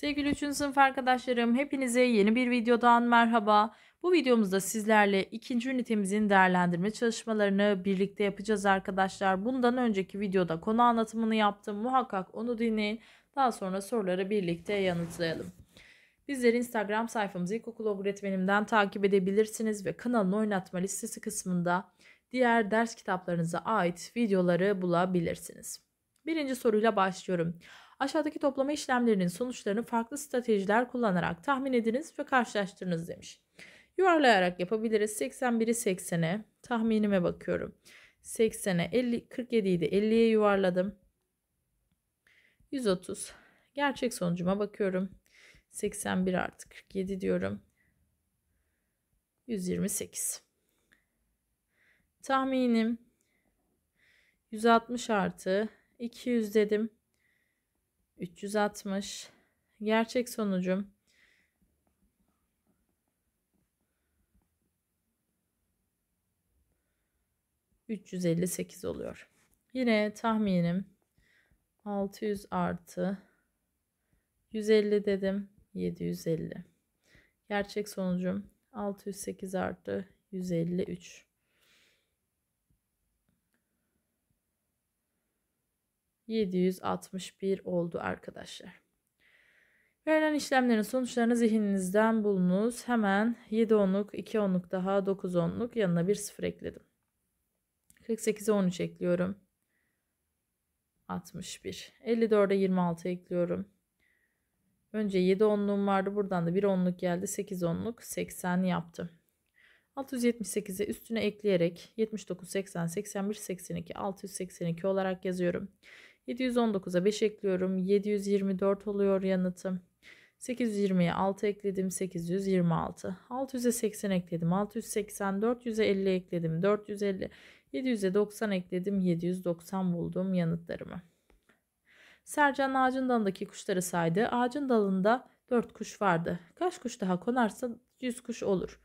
Sevgili 3. sınıf arkadaşlarım, hepinize yeni bir videodan merhaba. Bu videomuzda sizlerle ikinci ünitemizin değerlendirme çalışmalarını birlikte yapacağız arkadaşlar. Bundan önceki videoda konu anlatımını yaptım. Muhakkak onu dinleyin. Daha sonra soruları birlikte yanıtlayalım. Bizleri Instagram sayfamızı ilkokul öğretmenimden takip edebilirsiniz ve kanalın oynatma listesi kısmında diğer ders kitaplarınıza ait videoları bulabilirsiniz. Birinci soruyla başlıyorum. Aşağıdaki toplama işlemlerinin sonuçlarını farklı stratejiler kullanarak tahmin ediniz ve karşılaştırınız demiş. Yuvarlayarak yapabiliriz. 81'i 80'e tahminime bakıyorum. 80'e 50 47'yi de 50'ye yuvarladım. 130. Gerçek sonucuma bakıyorum. 81 artı 47 diyorum. 128. Tahminim 160 artı 200 dedim. 360 gerçek sonucum ...358 oluyor. Yine tahminim 600 artı 150 dedim 750. Gerçek sonucum 608 artı 153. 761 oldu arkadaşlar. Verilen işlemlerin sonuçlarını zihninizden bulunuz. Hemen 7 onluk, 2 onluk daha 9 onluk yanına bir sıfır ekledim. 48'e 13 ekliyorum. 61. 54'e 26 ekliyorum. Önce 7 onluğum vardı. Buradan da 1 onluk geldi. 8 onluk 80 yaptım. 678'e üstüne ekleyerek 79, 80, 81, 82, 682 olarak yazıyorum. 719'a 5 ekliyorum. 724 oluyor yanıtım. 820'ye 6 ekledim 826 600'e 80 ekledim 680 400'e 50 ekledim 450 700'e 90 ekledim 790 buldum yanıtlarımı. Sercan ağacın dalındaki kuşları saydı. Ağacın dalında 4 kuş vardı. Kaç kuş daha konarsa 100 kuş olur.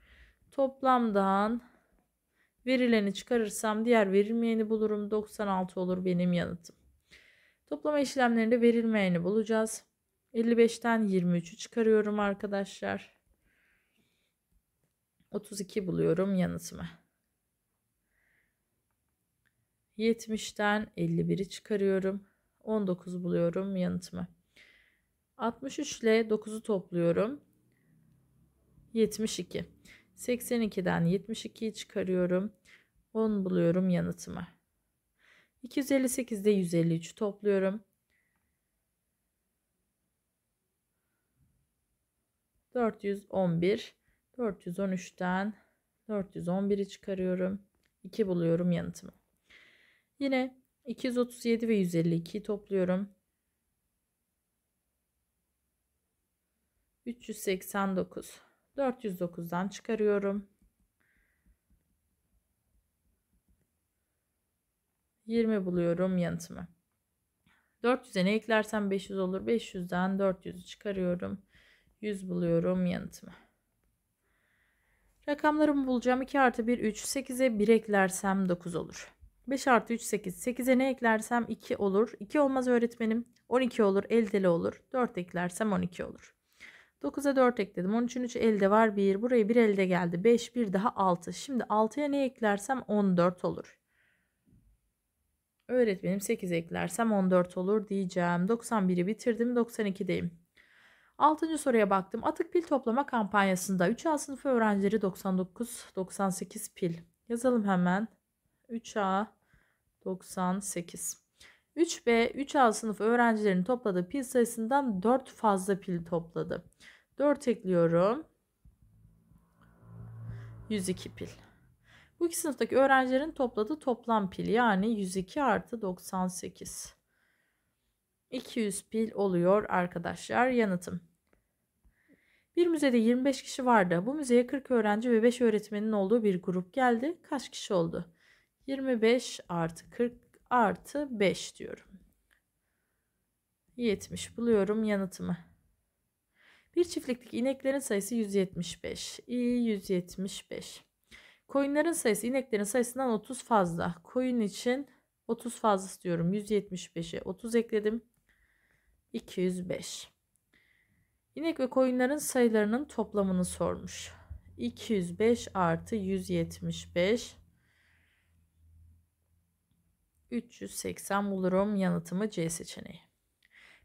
Toplamdan verileni çıkarırsam diğer verilmeyeni bulurum. 96 olur benim yanıtım. Toplama işlemlerinde verilmeyeni bulacağız. 55'ten 23'ü çıkarıyorum arkadaşlar. 32 buluyorum yanıtımı. 70'ten 51'i çıkarıyorum. 19 buluyorum yanıtımı. 63 ile 9'u topluyorum. 72. 82'den 72'yi çıkarıyorum. 10 buluyorum yanıtımı. 258'de 153 topluyorum. 411 413'ten 411'i çıkarıyorum. 2 buluyorum yanıtımı. Yine 237 ve 152 topluyorum. 389 409'dan çıkarıyorum. 20 buluyorum yanıtımı. 400'e ne eklersem 500 olur. 500'den 400'ü çıkarıyorum. 100 buluyorum yanıtımı. Rakamlarımı bulacağım. 2 artı 1 3. 8'e 1 eklersem 9 olur. 5 artı 3 8. 8'e ne eklersem 2 olur. 2 olmaz öğretmenim. 12 olur. Eldeli olur. 4 eklersem 12 olur. 9'a 4 ekledim. 13'ün 3 elde var 1. Buraya 1 elde geldi. 5 1 daha 6. Şimdi 6'ya ne eklersem 14 olur. Öğretmenim 8 eklersem 14 olur diyeceğim. 91'i bitirdim 92'deyim. 6. soruya baktım. Atık pil toplama kampanyasında 3A sınıfı öğrencileri 99-98 pil. Yazalım hemen. 3A 98. 3B 3A sınıf öğrencilerin topladığı pil sayısından 4 fazla pil topladı. 4 ekliyorum. 102 pil. Bu iki sınıftaki öğrencilerin topladığı toplam pil yani 102 artı 98. 200 pil oluyor arkadaşlar yanıtım. Bir müzede 25 kişi vardı. Bu müzeye 40 öğrenci ve 5 öğretmenin olduğu bir grup geldi. Kaç kişi oldu? 25 artı 40 artı 5 diyorum. 70 buluyorum yanıtımı. Bir çiftlikteki ineklerin sayısı 175. İyi 175. Koyunların sayısı ineklerin sayısından 30 fazla. Koyun için 30 fazla istiyorum. 175'e 30 ekledim. 205. İnek ve koyunların sayılarının toplamını sormuş. 205 artı 175 380 bulurum yanıtımı C seçeneği.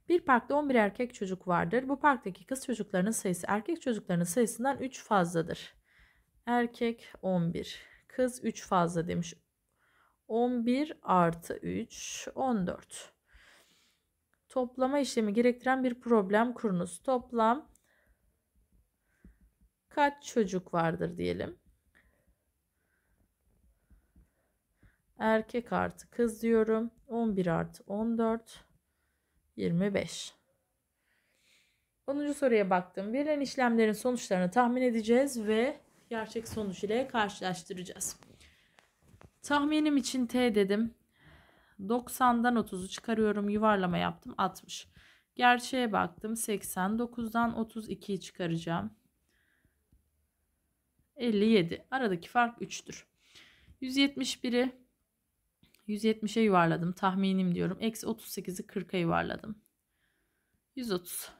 Bir parkta 11 erkek çocuk vardır. Bu parktaki kız çocuklarının sayısı erkek çocuklarının sayısından 3 fazladır. Erkek 11. Kız 3 fazla demiş. 11 artı 3 14. Toplama işlemi gerektiren bir problem kurunuz. Toplam kaç çocuk vardır diyelim. Erkek artı kız diyorum. 11 artı 14 25. 10. soruya baktım. Verilen işlemlerin sonuçlarını tahmin edeceğiz ve gerçek sonuç ile karşılaştıracağız. Tahminim için T dedim. 90'dan 30'u çıkarıyorum. Yuvarlama yaptım. 60. Gerçeğe baktım. 89'dan 32'yi çıkaracağım. 57. Aradaki fark 3'tür. 171'i 170'e yuvarladım. Tahminim diyorum. Eksi 38'i 40'a yuvarladım. 130.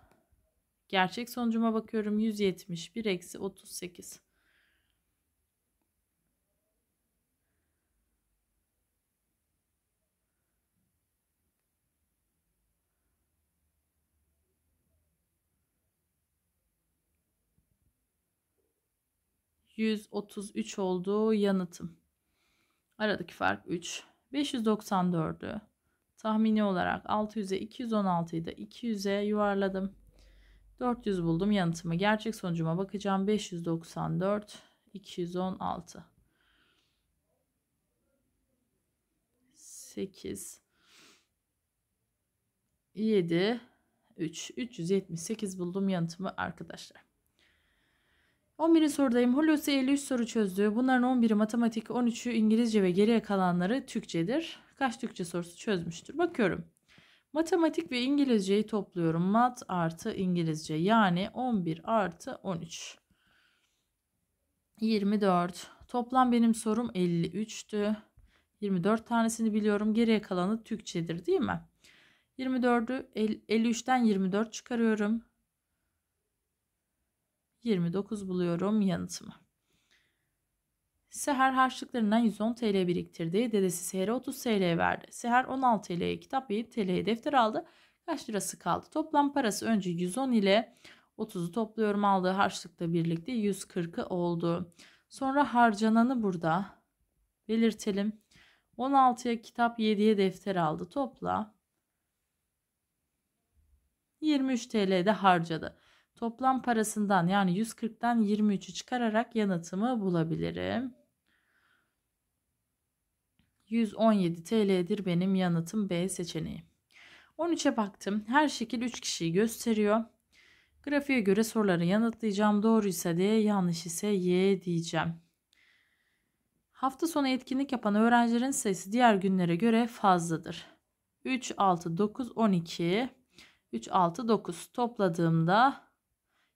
Gerçek sonucuma bakıyorum. 171 eksi 38. 133 oldu yanıtım. Aradaki fark 3. 594'ü tahmini olarak 600'e 216'yı da 200'e yuvarladım. 400 buldum yanıtımı. Gerçek sonucuma bakacağım. 594, 216. 8 7 3 378 buldum yanıtımı arkadaşlar. 11. sorudayım. Hulusi 53 soru çözdü. Bunların 11'i matematik, 13'ü İngilizce ve geriye kalanları Türkçedir. Kaç Türkçe sorusu çözmüştür? Bakıyorum. Matematik ve İngilizceyi topluyorum. Mat artı İngilizce yani 11 artı 13. 24. Toplam benim sorum 53'tü. 24 tanesini biliyorum. Geriye kalanı Türkçedir değil mi? 24'ü 53'ten 24 çıkarıyorum. 29 buluyorum yanıtımı. Seher harçlıklarından 110 TL biriktirdi. Dedesi Seher'e 30 TL verdi. Seher 16 TL'ye kitap ve 7 TL'ye defter aldı. Kaç lirası kaldı? Toplam parası önce 110 ile 30'u topluyorum aldığı harçlıkla birlikte 140'ı oldu. Sonra harcananı burada belirtelim. 16'ya kitap 7'ye defter aldı. Topla 23 TL'de harcadı. Toplam parasından yani 140'tan 23'ü çıkararak yanıtımı bulabilirim. 117 TL'dir benim yanıtım B seçeneği. 13'e baktım. Her şekil 3 kişiyi gösteriyor. Grafiğe göre soruları yanıtlayacağım. Doğruysa D, yanlış ise Y diyeceğim. Hafta sonu etkinlik yapan öğrencilerin sayısı diğer günlere göre fazladır. 3, 6, 9, 12, 3, 6, 9 topladığımda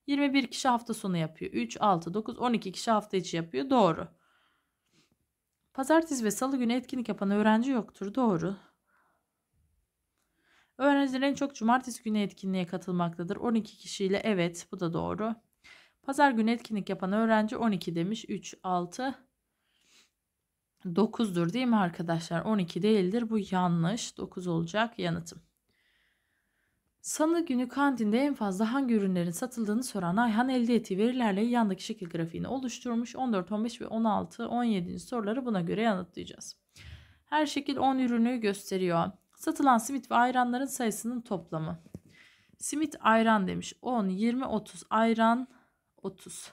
21 kişi hafta sonu yapıyor. 3, 6, 9, 12 kişi hafta içi yapıyor. Doğru. Pazartesi ve salı günü etkinlik yapan öğrenci yoktur. Doğru. Öğrenciler en çok cumartesi günü etkinliğe katılmaktadır. 12 kişiyle evet bu da doğru. Pazar günü etkinlik yapan öğrenci 12 demiş. 3, 6, 9'dur değil mi arkadaşlar? 12 değildir. Bu yanlış. 9 olacak yanıtım. Salı günü kantinde en fazla hangi ürünlerin satıldığını soran Ayhan elde ettiği verilerle yandaki şekil grafiğini oluşturmuş. 14, 15 ve 16, 17. soruları buna göre yanıtlayacağız. Her şekil 10 ürünü gösteriyor. Satılan simit ve ayranların sayısının toplamı. Simit ayran demiş. 10, 20, 30. Ayran 30.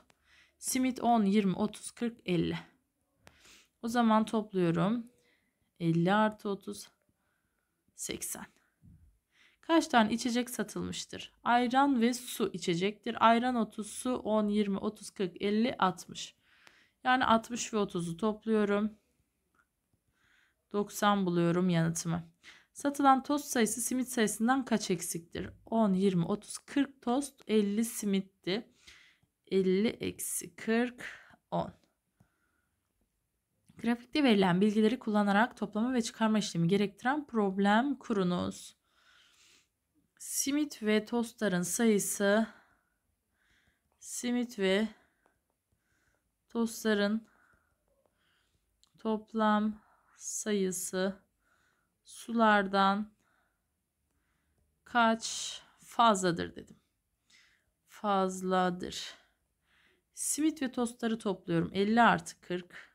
Simit 10, 20, 30, 40, 50. O zaman topluyorum. 50 artı 30, 80 kaç tane içecek satılmıştır? Ayran ve su içecektir. Ayran 30, su 10, 20, 30, 40, 50, 60. Yani 60 ve 30'u topluyorum. 90 buluyorum yanıtımı. Satılan tost sayısı simit sayısından kaç eksiktir? 10, 20, 30, 40 tost, 50 simitti. 50 eksi 40, 10. Grafikte verilen bilgileri kullanarak toplama ve çıkarma işlemi gerektiren problem kurunuz simit ve tostların sayısı simit ve tostların toplam sayısı sulardan kaç fazladır dedim. Fazladır. Simit ve tostları topluyorum. 50 artı 40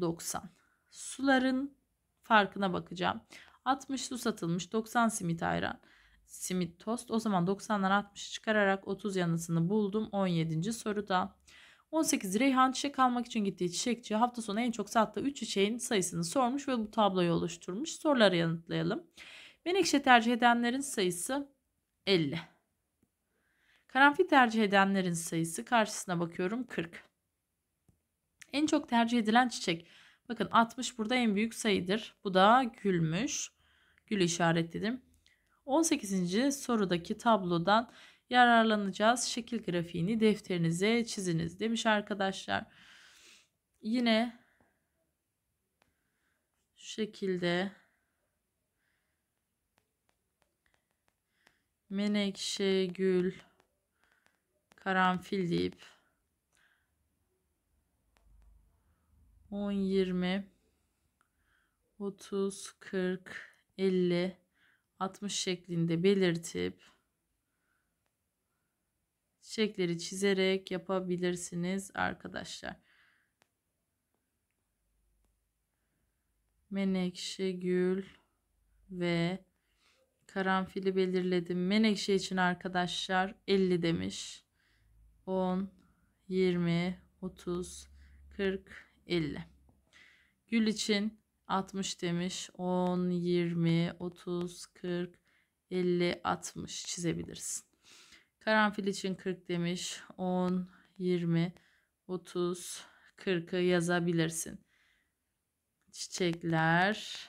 90. Suların farkına bakacağım. 60 su satılmış 90 simit ayran simit tost. O zaman 90'dan 60'ı çıkararak 30 yanısını buldum 17. soruda. 18 Reyhan çiçek almak için gittiği çiçekçi hafta sonu en çok sattığı 3 çiçeğin sayısını sormuş ve bu tabloyu oluşturmuş. Soruları yanıtlayalım. Menekşe tercih edenlerin sayısı 50. Karanfil tercih edenlerin sayısı karşısına bakıyorum 40. En çok tercih edilen çiçek Bakın 60 burada en büyük sayıdır. Bu da gülmüş. Gül işaretledim. 18. sorudaki tablodan yararlanacağız. Şekil grafiğini defterinize çiziniz demiş arkadaşlar. Yine şu şekilde menekşe, gül, karanfil deyip 10, 20, 30, 40, 50, 60 şeklinde belirtip çiçekleri çizerek yapabilirsiniz arkadaşlar. Menekşe, gül ve karanfili belirledim. Menekşe için arkadaşlar 50 demiş. 10, 20, 30, 40, 50. Gül için 60 demiş. 10, 20, 30, 40, 50, 60 çizebilirsin. Karanfil için 40 demiş. 10, 20, 30, 40'ı yazabilirsin. Çiçekler.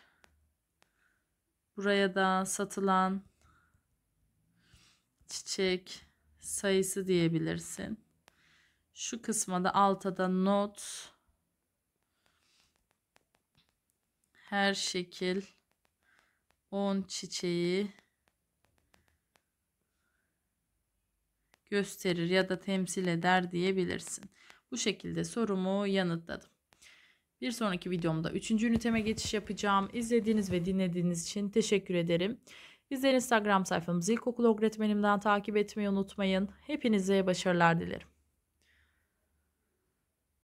Buraya da satılan çiçek sayısı diyebilirsin. Şu kısma da alta da not her şekil 10 çiçeği gösterir ya da temsil eder diyebilirsin. Bu şekilde sorumu yanıtladım. Bir sonraki videomda 3. üniteme geçiş yapacağım. İzlediğiniz ve dinlediğiniz için teşekkür ederim. Bizleri Instagram sayfamızı ilkokul öğretmenimden takip etmeyi unutmayın. Hepinize başarılar dilerim.